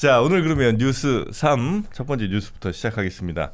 자, 오늘 그러면 뉴스 3 첫 번째 뉴스부터 시작하겠습니다.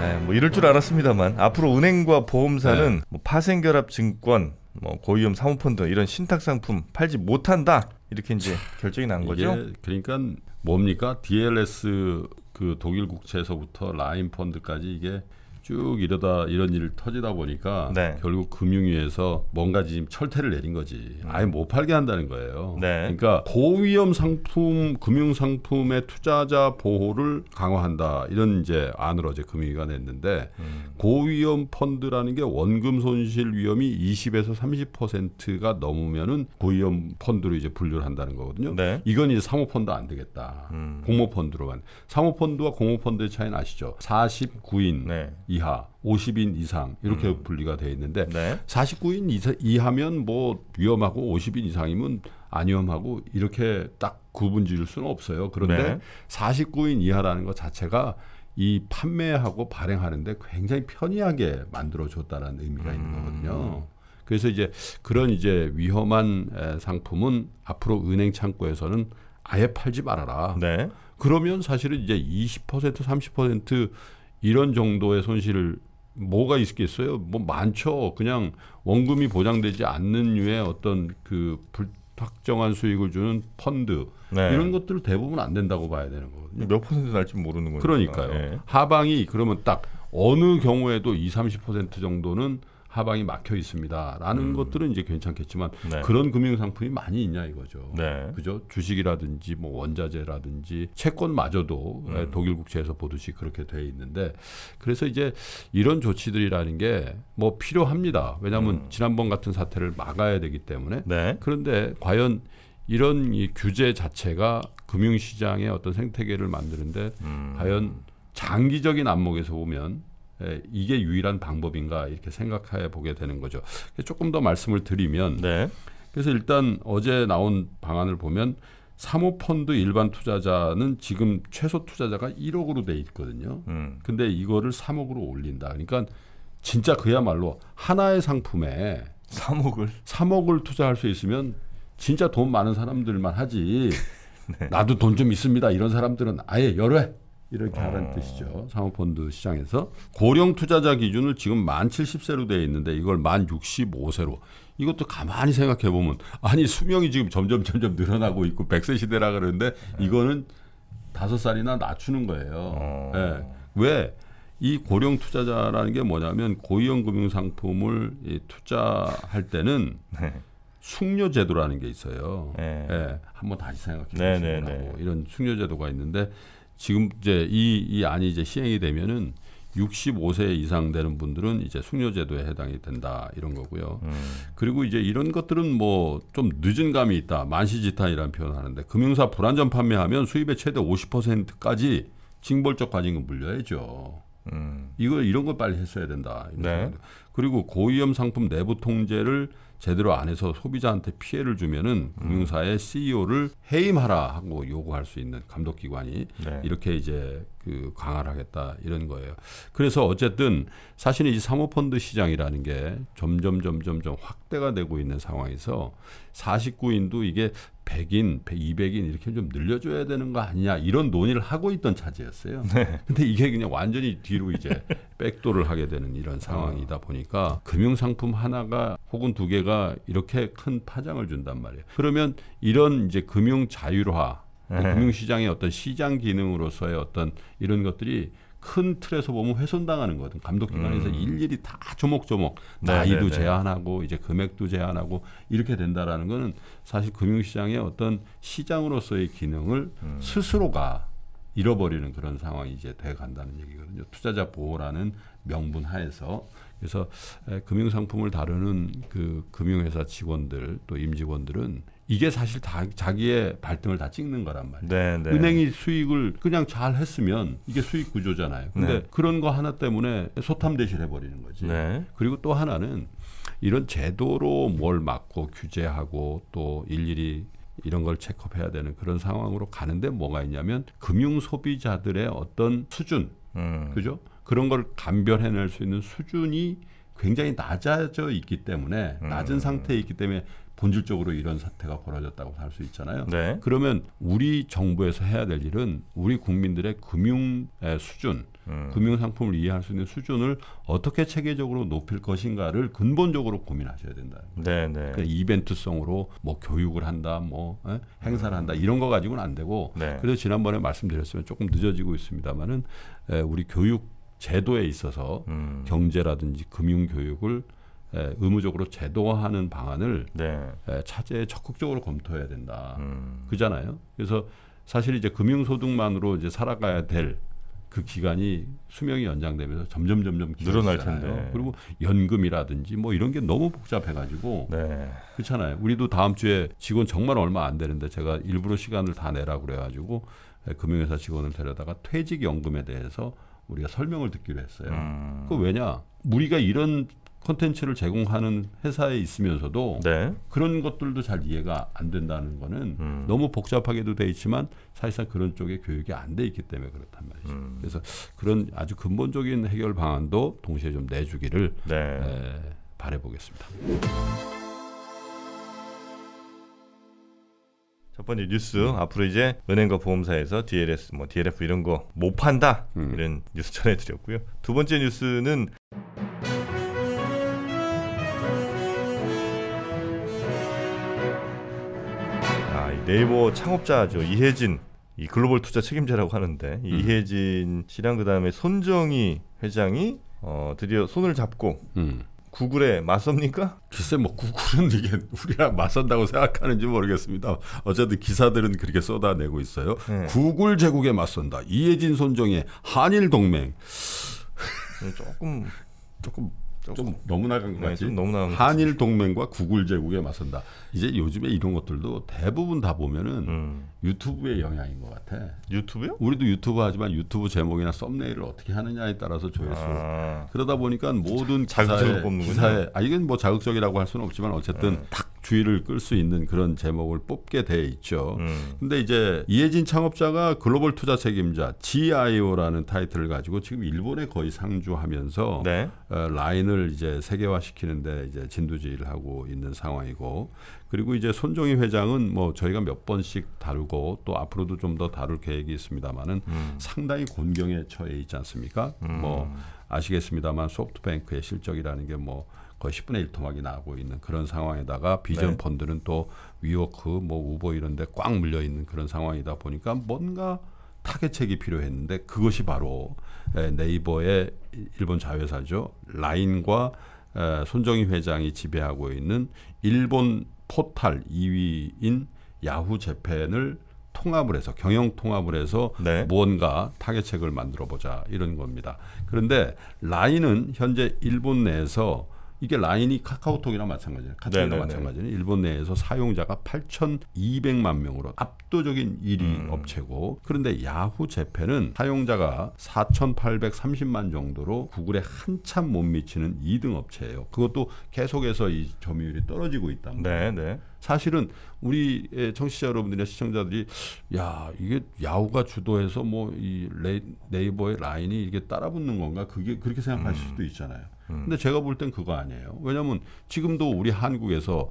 네, 뭐 이럴 줄 알았습니다만 앞으로 은행과 보험사는 네. 뭐 파생결합증권, 뭐 고위험 사모펀드 이런 신탁 상품 팔지 못한다 이렇게 이제 결정이 난 거죠. 그러니까 뭡니까 DLS 그 독일 국채에서부터 라인 펀드까지 이게 쭉 이러다 이런 일을 터지다 보니까 네. 결국 금융위에서 뭔가 지금 철퇴를 내린 거지. 음. 아예 못 팔게 한다는 거예요. 네. 그러니까 고위험 상품, 금융 상품의 투자자 보호를 강화한다 이런 이제 안으로 어제 금융위가 냈는데 음. 고위험 펀드라는 게 원금 손실 위험이 20에서 30%가 넘으면은 고위험 펀드로 이제 분류를 한다는 거거든요. 네. 이건 이제 사모펀드 안 되겠다. 음. 공모펀드로만. 사모펀드와 공모펀드의 차이는 아시죠? 49인 이하, 50인 이상 이렇게 음. 분리가 돼 있는데 네. 49인 이사, 이하면 뭐 위험하고 50인 이상이면 안 위험하고 이렇게 딱 구분 지을 수는 없어요. 그런데 네. 49인 이하라는 것 자체가 이 판매하고 발행하는데 굉장히 편리하게 만들어줬다는 의미가 음. 있는 거거든요. 그래서 이제 그런 이제 위험한 상품은 앞으로 은행 창고에서는 아예 팔지 말아라. 네. 그러면 사실은 이제 20% 30% 이런 정도의 손실을 뭐가 있겠어요? 뭐 많죠. 그냥 원금이 보장되지 않는 류의 어떤 그 불확정한 수익을 주는 펀드 네. 이런 것들 대부분 안 된다고 봐야 되는 거거든요. 몇 퍼센트 날지 모르는 거니까. 그러니까요. 네. 하방이 그러면 딱 어느 경우에도 2, 30% 정도는 하방이 막혀 있습니다라는 음. 것들은 이제 괜찮겠지만 네. 그런 금융 상품이 많이 있냐 이거죠. 네. 그죠? 주식이라든지 뭐 원자재라든지 채권마저도 네, 음. 독일 국채에서 보듯이 그렇게 돼 있는데 그래서 이제 이런 조치들이라는 게 뭐 필요합니다. 왜냐하면 음. 지난번 같은 사태를 막아야 되기 때문에 네. 그런데 과연 이런 이 규제 자체가 금융시장의 어떤 생태계를 만드는데 음. 과연 장기적인 안목에서 보면 예, 이게 유일한 방법인가 이렇게 생각해 보게 되는 거죠. 조금 더 말씀을 드리면 네. 그래서 일단 어제 나온 방안을 보면 사모펀드 일반 투자자는 지금 최소 투자자가 1억으로 돼 있거든요. 음. 근데 이거를 3억으로 올린다. 그러니까 진짜 그야말로 하나의 상품에 3억을 3억을 투자할 수 있으면 진짜 돈 많은 사람들만 하지. 네. 나도 돈 좀 있습니다. 이런 사람들은 아예 열외 이렇게 아. 하라는 뜻이죠. 상호펀드 시장에서 고령 투자자 기준을 지금 만 70세로 되어 있는데 이걸 만 65세로 이것도 가만히 생각해 보면 아니 수명이 지금 점점 점점 늘어나고 있고 100세 시대라 그러는데 네. 이거는 다섯 살이나 낮추는 거예요. 어. 네. 왜? 이 고령 투자자라는 게 뭐냐면 고위험 금융 상품을 이 투자할 때는 네. 숙려 제도라는 게 있어요. 네. 네. 한번 다시 생각해 네, 보시라고 네, 이런 숙려 제도가 있는데 지금 이제 이, 이 안이 이제 시행이 되면은 65세 이상 되는 분들은 이제 숙려제도에 해당이 된다 이런 거고요. 음. 그리고 이제 이런 것들은 뭐 좀 늦은 감이 있다 만시지탄이라는 표현을 하는데 금융사 불안전 판매하면 수입의 최대 50%까지 징벌적 과징금 물려야죠. 음. 이거 이런 걸 빨리 했어야 된다. 네. 그리고 고위험 상품 내부 통제를 제대로 안 해서 소비자한테 피해를 주면은 음. 금융사의 CEO를 해임하라 하고 요구할 수 있는 감독 기관이 네. 이렇게 이제 그 강화를 하겠다 이런 거예요. 그래서 어쨌든 사실은 이 사모펀드 시장이라는 게 점점 점점점 확대가 되고 있는 상황에서 49인도 이게 100인, 200인 이렇게 좀 늘려줘야 되는 거 아니냐 이런 논의를 하고 있던 차지였어요. 네. 근데 이게 그냥 완전히 뒤로 이제 백도를 하게 되는 이런 상황이다 어. 보니까 금융 상품 하나가 혹은 두 개가 이렇게 큰 파장을 준단 말이에요. 그러면 이런 이제 금융 자율화, 네. 금융 시장의 어떤 시장 기능으로서의 어떤 이런 것들이 큰 틀에서 보면 훼손당하는 거거든. 감독기관에서 음. 일일이 다 조목조목 네, 나이도 네네네. 네. 제한하고 이제 금액도 제한하고 이렇게 된다라는 거는 사실 금융시장의 어떤 시장으로서의 기능을 음. 스스로가 잃어버리는 그런 상황이 이제 돼 간다는 얘기거든요. 투자자 보호라는 명분 하에서 그래서 금융 상품을 다루는 그 금융회사 직원들 또 임직원들은 이게 사실 다 자기의 발등을 다 찍는 거란 말이에요. 네네. 네. 은행이 수익을 그냥 잘 했으면 이게 수익 구조잖아요. 그런데 네. 그런 거 하나 때문에 소탐대실 해버리는 거지. 네. 그리고 또 하나는 이런 제도로 뭘 막고 규제하고 또 일일이 이런 걸 체크업해야 되는 그런 상황으로 가는데 뭐가 있냐면 금융 소비자들의 어떤 수준, 음. 그죠? 그런 걸 감별해낼 수 있는 수준이 굉장히 낮아져 있기 때문에 낮은 음. 상태에 있기 때문에 본질적으로 이런 사태가 벌어졌다고 할 수 있잖아요. 네. 그러면 우리 정부에서 해야 될 일은 우리 국민들의 금융 수준, 음. 금융 상품을 이해할 수 있는 수준을 어떻게 체계적으로 높일 것인가를 근본적으로 고민하셔야 된다. 네, 네. 그러니까 이벤트성으로 뭐 교육을 한다, 뭐 에? 예? 행사를 한다 이런 거 가지고는 안 되고. 네. 그래서 지난번에 말씀드렸으면 조금 늦어지고 있습니다만은 예, 우리 교육 제도에 있어서 음. 경제라든지 금융 교육을 예, 의무적으로 제도화하는 방안을 네. 예, 차제 에 적극적으로 검토해야 된다. 음. 그잖아요. 그래서 사실 이제 금융소득만으로 이제 살아가야 될 그 기간이 수명이 연장되면서 점점 점점 늘어날 텐데 그리고 연금이라든지 뭐 이런 게 너무 복잡해가지고 네. 그렇잖아요. 우리도 다음 주에 직원 정말 얼마 안 되는데 제가 일부러 시간을 다 내라 그래가지고 예, 금융회사 직원을 데려다가 퇴직연금에 대해서 우리가 설명을 듣기로 했어요. 음. 그 왜냐? 우리가 이런 콘텐츠를 제공하는 회사에 있으면서도 네. 그런 것들도 잘 이해가 안 된다는 거는 음. 너무 복잡하게도 돼 있지만 사실상 그런 쪽에 교육이 안 돼 있기 때문에 그렇단 말이죠. 음. 그래서 그런 아주 근본적인 해결 방안도 동시에 좀 내주기를 네. 에, 바래보겠습니다. 첫 번째 뉴스 앞으로 이제 은행과 보험사에서 DLS 뭐 DLF 이런 거 못 판다 음. 이런 뉴스 전해드렸고요. 두 번째 뉴스는 네이버 창업자죠 이혜진 이 글로벌 투자 책임자라고 하는데 음. 이혜진 씨랑 그다음에 손정희 회장이 어, 드디어 손을 잡고 음. 구글에 맞섭니까? 글쎄 뭐 구글은 이게 우리가 맞선다고 생각하는지 모르겠습니다. 어쨌든 기사들은 그렇게 쏟아내고 있어요. 네. 구글 제국에 맞선다. 이혜진 손정의 한일 동맹. 음, 조금 조금 좀 너무 나간 것 네, 같지. 너무 나간 한일 동맹과 구글 제국에 맞선다. 이제 요즘에 이런 것들도 대부분 다 보면은 음. 유튜브의 영향인 것 같아. 유튜브요? 우리도 유튜브 하지만 유튜브 제목이나 썸네일을 어떻게 하느냐에 따라서 조회수. 아. 그러다 보니까 모든 자, 기사에, 기사에 아 이건 뭐 자극적이라고 할 수는 없지만 어쨌든 네. 딱 주의를 끌 수 있는 그런 제목을 뽑게 돼 있죠. 음. 근데 이제 이해진 창업자가 글로벌 투자 책임자 GIO라는 타이틀을 가지고 지금 일본에 거의 상주하면서 네. 어, 라인을 이제 세계화시키는데 이제 진두지휘를 하고 있는 상황이고 그리고 이제 손종희 회장은 뭐 저희가 몇 번씩 다루고 또 앞으로도 좀 더 다룰 계획이 있습니다만은 음. 상당히 곤경에 처해 있지 않습니까? 음. 뭐 아시겠습니다만 소프트뱅크의 실적이라는 게뭐 거의 10분의 1 토막이 나고 있는 그런 상황에다가 비전 네. 펀드는 또 위워크, 뭐 우버 이런 데 꽉 물려 있는 그런 상황이다 보니까 뭔가 타겟책이 필요했는데 그것이 바로 네이버의 일본 자회사죠. 라인과 손정희 회장이 지배하고 있는 일본 포탈 2위인 야후 재팬을 통합을 해서 경영 통합을 해서 네. 무언가 타겟책을 만들어 보자 이런 겁니다. 그런데 라인은 현재 일본 내에서 이게 라인이 카카오톡이나 마찬가지예요. 카톡이나 마찬가지는 일본 내에서 사용자가 8,200만 명으로 압도적인 1위 음. 업체고 그런데 야후 재팬은 사용자가 4,830만 정도로 구글에 한참 못 미치는 2등 업체예요. 그것도 계속해서 이 점유율이 떨어지고 있단 말이에요. 네네. 네. 사실은 우리 청취자 여러분들이나 시청자들이 야 이게 야후가 주도해서 뭐 이 네이버의 라인이 이게 따라붙는 건가 그게 그렇게 생각하실 음. 수도 있잖아요. 음. 근데 제가 볼 땐 그거 아니에요. 왜냐하면 지금도 우리 한국에서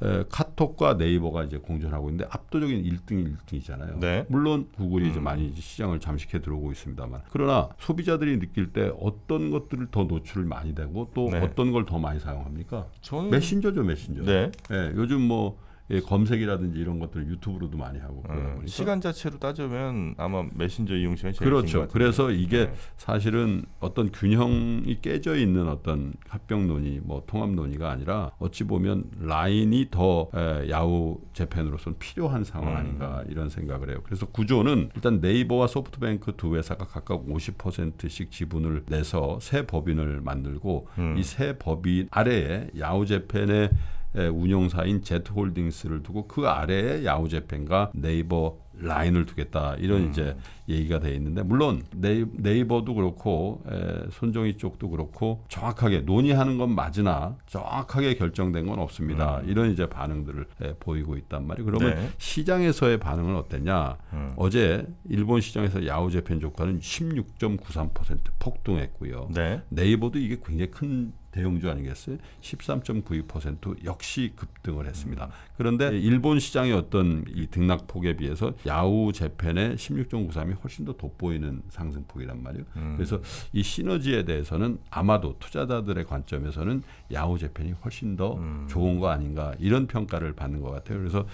에, 카톡과 네이버가 이제 공존하고 있는데 압도적인 1등 1등이잖아요. 네. 물론 구글이 음. 이제 많이 이제 시장을 잠식해 들어오고 있습니다만 그러나 소비자들이 느낄 때 어떤 것들을 더 노출을 많이 되고 또 네. 어떤 걸 더 많이 사용합니까? 저는... 메신저죠 메신저. 네. 네. 요즘 뭐 예, 검색이라든지 이런 것들 유튜브로도 많이 하고 그러다 음, 보니까 시간 자체로 따져면 아마 메신저 이용 시간이 제일 그렇죠. 그래서 이게 네. 사실은 어떤 균형이 깨져 있는 어떤 합병 논의, 뭐 통합 논의가 아니라 어찌 보면 라인이 더 에, 야후 재팬으로서는 필요한 상황 음. 아닌가 이런 생각을 해요. 그래서 구조는 일단 네이버와 소프트뱅크 두 회사가 각각 50%씩 지분을 내서 새 법인을 만들고 음. 이새 법인 아래에 야후 재팬의 예, 운용사인 제트홀딩스를 두고 그 아래에 야후재팬과 네이버 라인을 두겠다 이런 음. 이제 얘기가 돼 있는데 물론 네이버도 그렇고 에, 예, 손정희 쪽도 그렇고 정확하게 논의하는 건 맞으나 정확하게 결정된 건 없습니다 음. 이런 이제 반응들을 에, 예, 보이고 있단 말이에요 그러면 네. 시장에서의 반응은 어땠냐 음. 어제 일본 시장에서 야후재팬 조카는 16.93% 폭등했고요 네. 네이버도 이게 굉장히 큰 대형주 아니겠어요? 13.92% 역시 급등을 했습니다. 음. 그런데 예. 일본 시장의 어떤 이 등락폭에 비해서 야후 재팬의 16.93이 훨씬 더 돋보이는 상승폭이란 말이에요. 음. 그래서 이 시너지에 대해서는 아마도 투자자들의 관점에서는 야후 재팬이 훨씬 더 음. 좋은 거 아닌가 이런 평가를 받는 것 같아요. 그래서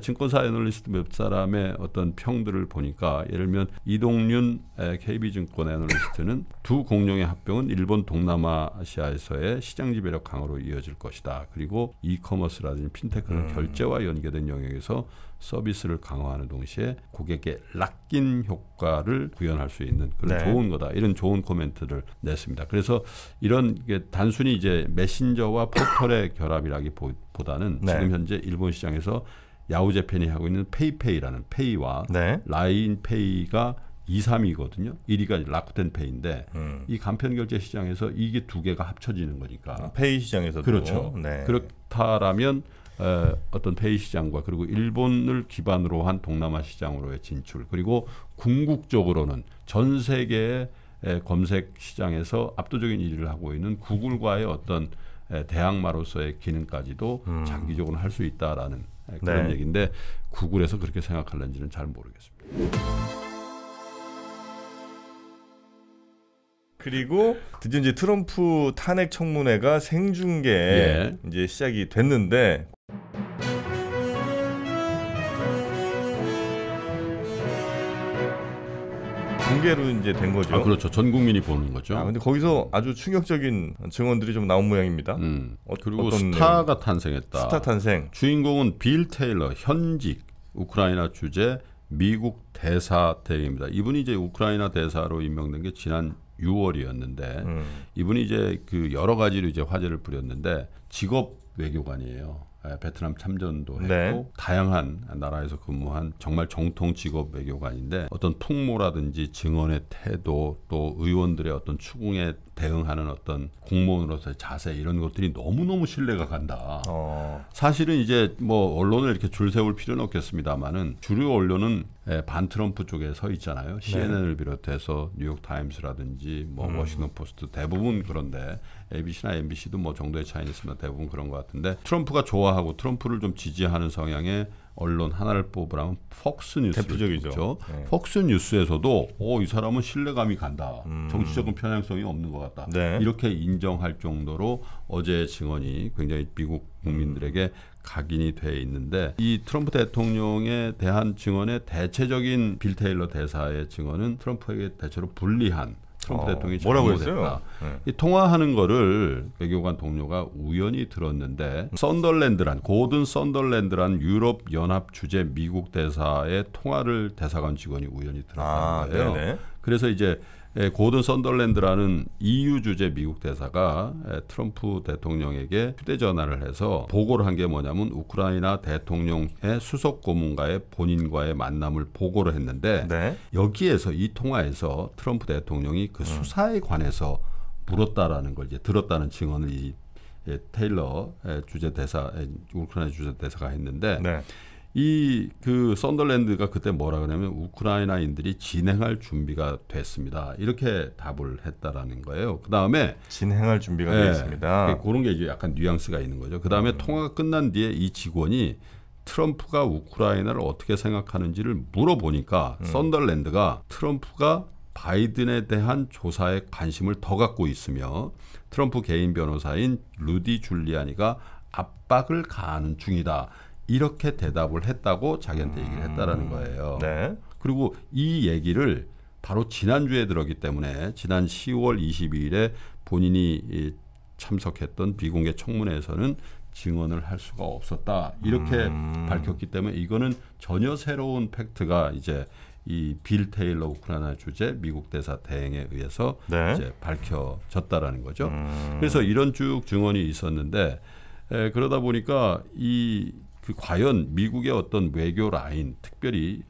증권사 애널리스트 몇 사람의 어떤 평들을 보니까 예를 들면 이동윤 KB증권 애널리스트는 두 공룡의 합병은 일본 동남아시아에서의 시장 지배력 강화로 이어질 것이다. 그리고 이커머스라든지 핀테크는 음. 결제와 연계된 영역에서 서비스를 강화하는 동시에 고객의 락인 효과를 구현할 수 있는 그런 네. 좋은 거다. 이런 좋은 코멘트를 냈습니다. 그래서 이런 단순히 이제 메신저와 포털의 결합이라기보다는 네. 지금 현재 일본 시장에서 야후 재팬이 하고 있는 페이페이라는 페이와 네. 라인 페이가 2, 3위거든요. 1위가 라쿠텐 페이인데 음. 이 간편 결제 시장에서 이게 두 개가 합쳐지는 거니까. 아, 페이 시장에서도 그렇죠. 네. 그렇다라면 어, 어떤 페이 시장과 그리고 일본을 기반으로 한 동남아 시장으로의 진출 그리고 궁극적으로는 전 세계의 검색 시장에서 압도적인 일을 하고 있는 구글과의 어떤 대항마로서의 기능까지도 음. 장기적으로 할 수 있다라는 그런 네. 얘기인데 구글에서 그렇게 생각할는지는 잘 모르겠습니다. 그리고 드디어 이제 트럼프 탄핵 청문회가 생중계 예. 이제 시작이 됐는데 공개로 이제 된 거죠. 아, 그렇죠. 전 국민이 보는 거죠. 아, 근데 거기서 아주 충격적인 증언들이 좀 나온 모양입니다. 음. 어, 그리고 스타가 탄생했다. 스타 탄생. 주인공은 빌 테일러 현직 우크라이나 주재 미국 대사 대행입니다. 이분이 이제 우크라이나 대사로 임명된 게 지난 6월이었는데 음. 이분이 이제 그 여러 가지로 이제 화제를 부렸는데 직업 외교관이에요. 예, 베트남 참전도 했고 네. 다양한 나라에서 근무한 정말 정통 직업 외교관인데 어떤 풍모라든지 증언의 태도 또 의원들의 어떤 추궁에 대응하는 어떤 공무원으로서의 자세 이런 것들이 너무너무 신뢰가 간다. 어. 사실은 이제 뭐 언론을 이렇게 줄 세울 필요는 없겠습니다마는 주류 언론은 예, 반 트럼프 쪽에 서 있잖아요. 네. CNN을 비롯해서 뉴욕 타임스라든지 뭐 음. 워싱턴 포스트 대부분 그런데 ABC나 MBC도 뭐 정도의 차이는 있습니 대부분 그런 것 같은데 트럼프가 좋아하고 트럼프를 좀 지지하는 성향의 언론 하나를 뽑으라면 폭스 뉴스 대표적이죠. 그렇죠? 네. 폭스 뉴스에서도 오이 사람은 신뢰감이 간다. 음. 정치적인 편향성이 없는 것 같다. 네. 이렇게 인정할 정도로 어제 의 증언이 굉장히 미국 국민들에게 각인이 돼 있는데 이 트럼프 대통령에 대한 증언의 대체적인 빌 테일러 대사의 증언은 트럼프에게 대체로 불리한 트럼프 어, 대통령이 뭐라고 했어요? 네. 이 통화하는 거를 외교관 동료가 우연히 들었는데 썬덜랜드란 고든 썬덜랜드란 유럽 연합 주재 미국 대사의 통화를 대사관 직원이 우연히 들었다는 아, 거예요. 네네. 그래서 이제 예, 고든 선덜랜드라는 EU 주재 미국 대사가 예, 트럼프 대통령에게 휴대전화를 해서 보고를 한 게 뭐냐면 우크라이나 대통령의 수석 고문과의 본인과의 만남을 보고를 했는데 네. 여기에서 이 통화에서 트럼프 대통령이 그 음. 수사에 관해서 물었다라는 걸 이제 들었다는 증언을 이 예, 테일러 주재 대사 우크라이나 주재 대사가 했는데 네. 이그썬더랜드가 그때 뭐라 그러냐면 우크라이나인들이 진행할 준비가 됐습니다. 이렇게 답을 했다라는 거예요. 그 다음에 진행할 준비가 됐습니다 예, 그 그런 게 이제 약간 뉘앙스가 있는 거죠. 그 다음에 음. 통화가 끝난 뒤에 이 직원이 트럼프가 우크라이나를 어떻게 생각하는지를 물어보니까 음. 썬더랜드가 트럼프가 바이든에 대한 조사에 관심을 더 갖고 있으며 트럼프 개인 변호사인 루디 줄리아니가 압박을 가하는 중이다. 이렇게 대답을 했다고 자기한테 얘기를 음. 했다라는 거예요. 네. 그리고 이 얘기를 바로 지난주에 들었기 때문에 지난 10월 22일에 본인이 참석했던 비공개 청문회에서는 증언을 할 수가 없었다. 이렇게 음. 밝혔기 때문에 이거는 전혀 새로운 팩트가 이제 이 빌 테일러 우크라이나 주재 미국 대사 대행에 의해서 네. 이제 밝혀졌다라는 거죠. 음. 그래서 이런 쭉 증언이 있었는데 에, 그러다 보니까 이그 과연 미국의 어떤 외교 라인, 특별히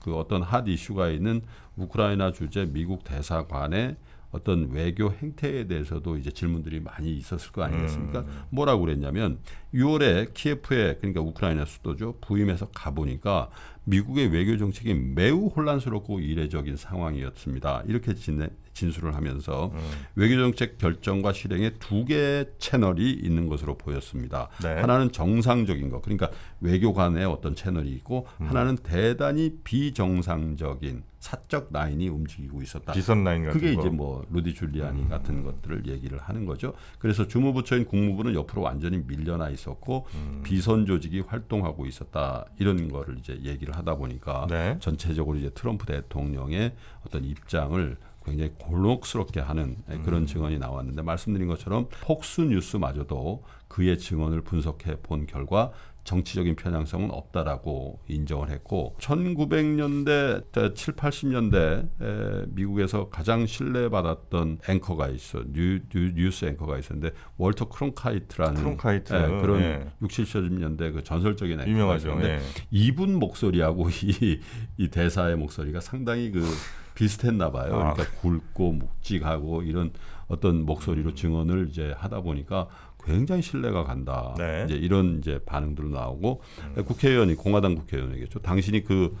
그 어떤 핫 이슈가 있는 우크라이나 주재 미국 대사관의 어떤 외교 행태에 대해서도 이제 질문들이 많이 있었을 거 아니겠습니까? 음. 뭐라고 그랬냐면 6월에 키예프에 그러니까 우크라이나 수도죠 부임해서 가보니까 미국의 외교 정책이 매우 혼란스럽고 이례적인 상황이었습니다. 이렇게 진, 진술을 하면서 음. 외교 정책 결정과 실행에 두 개의 채널이 있는 것으로 보였습니다. 네. 하나는 정상적인 것, 그러니까 외교관의 어떤 채널이 있고 음. 하나는 대단히 비정상적인 사적 라인이 움직이고 있었다. 비선 라인 같은 그게 이제 뭐 루디 줄리아니 음. 같은 것들을 얘기를 하는 거죠. 그래서 주무부처인 국무부는 옆으로 완전히 밀려나 있었고 음. 비선 조직이 활동하고 있었다 이런 거를 이제 얘기를 하다 보니까 네. 전체적으로 이제 트럼프 대통령의 어떤 입장을 굉장히 곤혹스럽게 하는 그런 음. 증언이 나왔는데 말씀드린 것처럼 폭스 뉴스마저도 그의 증언을 분석해 본 결과 정치적인 편향성은 없다라고 인정을 했고 1900년대 7, 80년대 미국에서 가장 신뢰받았던 앵커가 있어 뉴, 뉴, 스 앵커가 있었는데 월터 크론카이트라는 크론카이트. 예, 그런 예. 60, 70년대 그 전설적인 앵커가 유명하죠. 있었는데 예. 이분 목소리하고 이, 이 대사의 목소리가 상당히 그 비슷했나 봐요. 아. 그러니까 굵고 묵직하고 이런 어떤 목소리로 증언을 이제 하다 보니까 굉장히 신뢰가 간다. 네. 이제 이런 이제 반응들 나오고 음. 국회의원이 공화당 국회의원에게죠. 당신이 그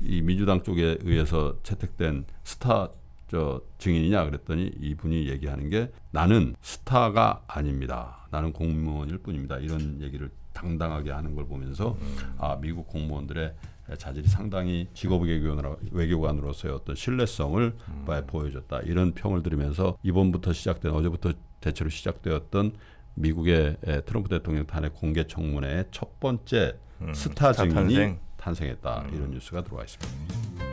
이 민주당 쪽에 의해서 채택된 스타 저 증인이냐 그랬더니 이분이 얘기하는 게 나는 스타가 아닙니다. 나는 공무원일 뿐입니다. 이런 얘기를 당당하게 하는 걸 보면서 음. 아 미국 공무원들의 자질이 상당히 직업 외교관으로, 외교관으로서의 어떤 신뢰성을 음. 보여줬다 이런 평을 들으면서 이번부터 시작된 어제부터 대체로 시작되었던 미국의 트럼프 대통령 탄핵 공개 청문회 의첫 번째 음, 스타 증인이 탄생. 탄생했다 이런 음. 뉴스가 들어와 있습니다.